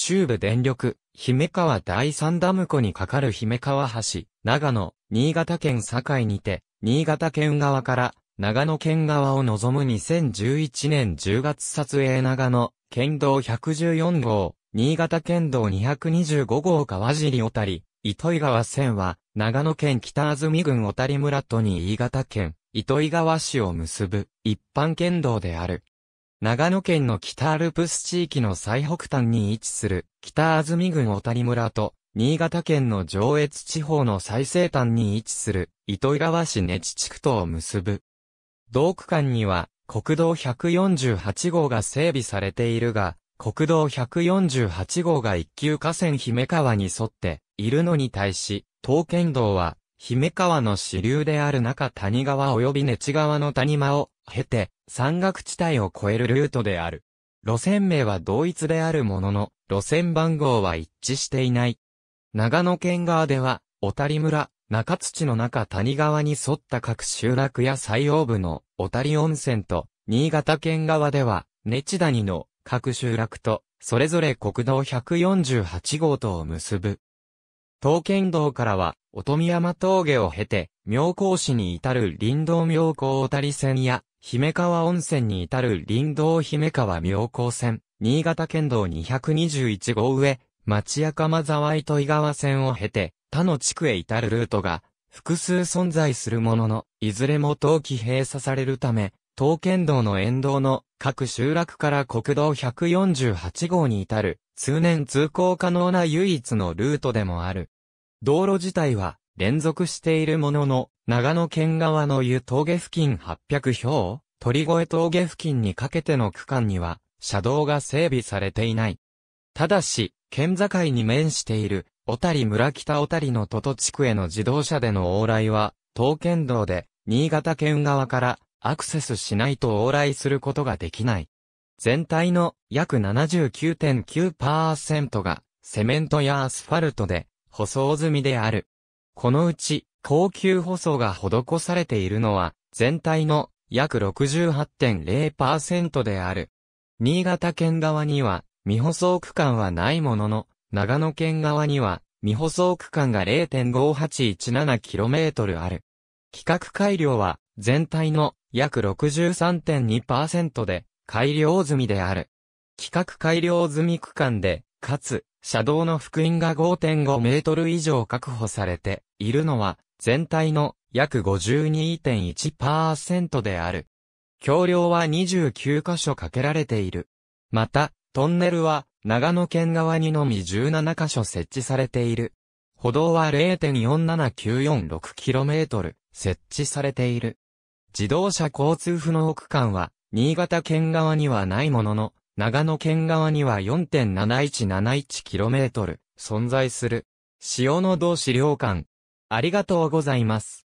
中部電力、姫川第三ダム湖に架かる姫川橋、長野、新潟県境にて、新潟県側から長野県側を望む2011年10月撮影長野、県道114号、新潟県道225号川尻小谷、糸井川線は、長野県北安住郡小谷村とに新潟県、糸井川市を結ぶ、一般県道である。長野県の北アルプス地域の最北端に位置する北安住郡小谷村と新潟県の上越地方の最西端に位置する糸魚川市根地地区とを結ぶ。同区間には国道148号が整備されているが、国道148号が一級河川姫川に沿っているのに対し、東県道は姫川の支流である中谷川及び根地川の谷間を経て山岳地帯を越えるルートである。路線名は同一であるものの、路線番号は一致していない。長野県側では、小谷村、中土の中谷川に沿った各集落や西洋部の小谷温泉と、新潟県側では、根地谷の各集落と、それぞれ国道148号とを結ぶ。刀剣道からは、乙見山峠を経て、妙高市に至る林道妙高小谷線や、姫川温泉に至る林道姫川妙高線、新潟県道221号上、町屋釜沢糸井川線を経て、他の地区へ至るルートが、複数存在するものの、いずれも冬季閉鎖されるため、刀剣道の沿道の各集落から国道148号に至る、通年通行可能な唯一のルートでもある。道路自体は、連続しているものの、長野県側の湯峠付近800標、鳥越峠付近にかけての区間には、車道が整備されていない。ただし、県境に面している、小谷村北小谷の都都地区への自動車での往来は、東県道で、新潟県側からアクセスしないと往来することができない。全体の約79.9%がセメントやアスファルトで舗装済みである。このうち高級舗装が施されているのは全体の約68.0%である。新潟県側には未舗装区間はないものの、長野県側には未舗装区間が 0.5817km ある。規格改良は全体の約63.2%で改良済みである。規格改良済み区間で、かつ、車道の福音が5.5メートル以上確保されているのは、全体の約52.1%である。橋梁は29カ所かけられている。また、トンネルは長野県側にのみ17カ所設置されている。歩道は 0.47946km 設置されている。自動車交通不能区間は、新潟県側にはないものの、長野県側には 4.7171km 存在する。塩の同資料館。ありがとうございます。